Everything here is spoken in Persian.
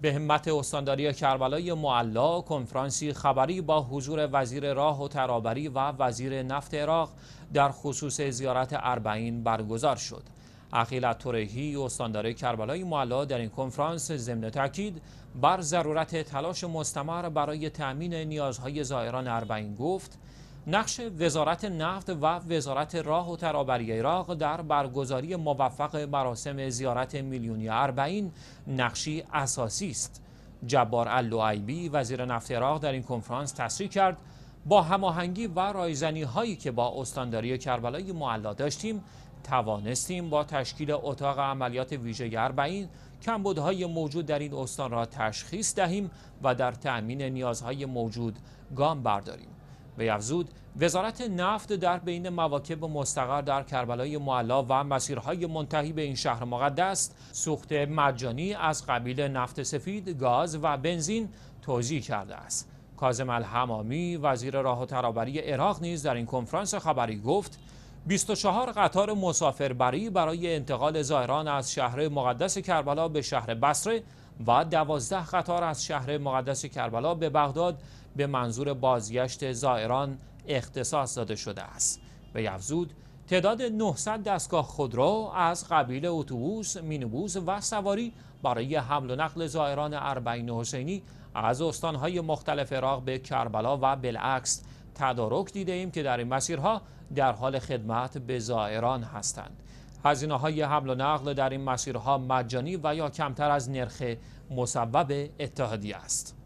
به همت استانداری کربلای معلا کنفرانسی خبری با حضور وزیر راه و ترابری و وزیر نفت عراق در خصوص زیارت اربعین برگزار شد اخیل ترهی استاندار کربلای معلا در این کنفرانس ضمن تاکید بر ضرورت تلاش مستمر برای تأمین نیازهای زائران اربعین گفت نقش وزارت نفت و وزارت راه و ترابری عراق در برگزاری موفق مراسم زیارت میلیونی اربعین نقشی اساسی است جبار اللعیبی وزیر نفت عراق در این کنفرانس تصریح کرد با هماهنگی و رایزنی هایی که با استانداری کربلای معلا داشتیم توانستیم با تشکیل اتاق عملیات ویژه اربعین کمبودهای موجود در این استان را تشخیص دهیم و در تأمین نیازهای موجود گام برداریم به افزود وزارت نفت در بین مواکب مستقر در کربلای معلا و مسیرهای منتهی به این شهر مقدس سوخت مجانی از قبیل نفت سفید، گاز و بنزین توضیح کرده است. کازم الحمامی وزیر راه و ترابری عراق نیز در این کنفرانس خبری گفت 24 قطار مسافربری برای انتقال زائران از شهر مقدس کربلا به شهر بصره و 12 قطار از شهر مقدس کربلا به بغداد به منظور بازگشت زائران اختصاص داده شده است. به یفزود تعداد 900 دستگاه خودرو از قبیل اتوبوس، مینوبوس و سواری برای حمل و نقل زائران اربعین حسینی از استانهای مختلف عراق به کربلا و بالعکس تدارک دیده ایم که در این مسیرها در حال خدمت به زائران هستند هزینه های حمل و نقل در این مسیرها مجانی و یا کمتر از نرخ مصوب اتحادیه است